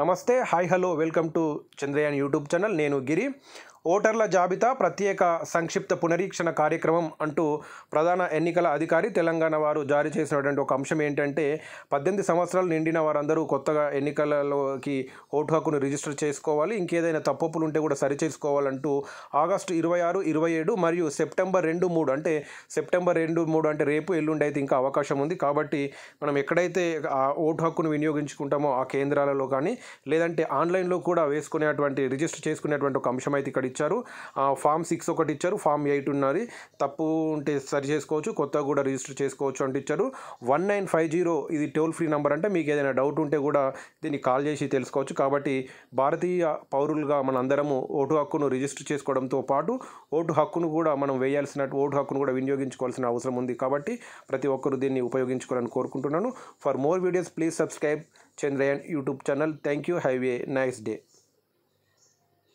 నమస్తే hi hello welcome to Chandrayaan YouTube channel నేను గిరి ఓటర్ల జాబితా ప్రత్యేక సంక్షిప్త పునరీక్షణ కార్యక్రమం అంటూ ప్రధాన ఎన్నికల అధికారి తెలంగాణ వారు జారీ చేసినటువంటి ఒక అంశం ఏంటంటే పద్దెనిమిది సంవత్సరాలు నిండిన వారందరూ కొత్తగా ఎన్నికలలోకి ఓటు హక్కును రిజిస్టర్ చేసుకోవాలి ఇంకేదైనా తప్పులు ఉంటే కూడా సరిచేసుకోవాలంటూ ఆగస్టు ఇరవై ఆరు ఇరవై ఏడు మరియు సెప్టెంబర్ రెండు మూడు అంటే సెప్టెంబర్ రెండు మూడు అంటే రేపు ఎల్లుండి అయితే ఇంకా అవకాశం ఉంది కాబట్టి మనం ఎక్కడైతే ఆ ఓటు హక్కును వినియోగించుకుంటామో ఆ కేంద్రాలలో కానీ లేదంటే ఆన్లైన్లో కూడా వేసుకునేటువంటి రిజిస్టర్ చేసుకునేటువంటి ఒక అంశం అయితే ఇక్కడ ఇచ్చారు ఫామ్ సిక్స్ ఒకటి ఇచ్చారు ఫామ్ ఎయిట్ ఉన్నది తప్పు ఉంటే సరి చేసుకోవచ్చు కొత్తగా కూడా రిజిస్టర్ చేసుకోవచ్చు అంటే ఇచ్చారు వన్ నైన్ ఫైవ్ జీరో ఇది టోల్ ఫ్రీ నెంబర్ అంటే మీకు ఏదైనా డౌట్ ఉంటే కూడా దీన్ని కాల్ చేసి తెలుసుకోవచ్చు కాబట్టి భారతీయ పౌరులుగా మన అందరము ఓటు హక్కును రిజిస్టర్ చేసుకోవడంతో పాటు ఓటు హక్కును కూడా మనం వేయాల్సిన ఓటు హక్కును కూడా వినియోగించుకోవాల్సిన అవసరం ఉంది కాబట్టి ప్రతి ఒక్కరు దీన్ని ఉపయోగించుకోవాలని కోరుకుంటున్నాను for more videos please subscribe Chandrayaan YouTube channel thank you have a nice day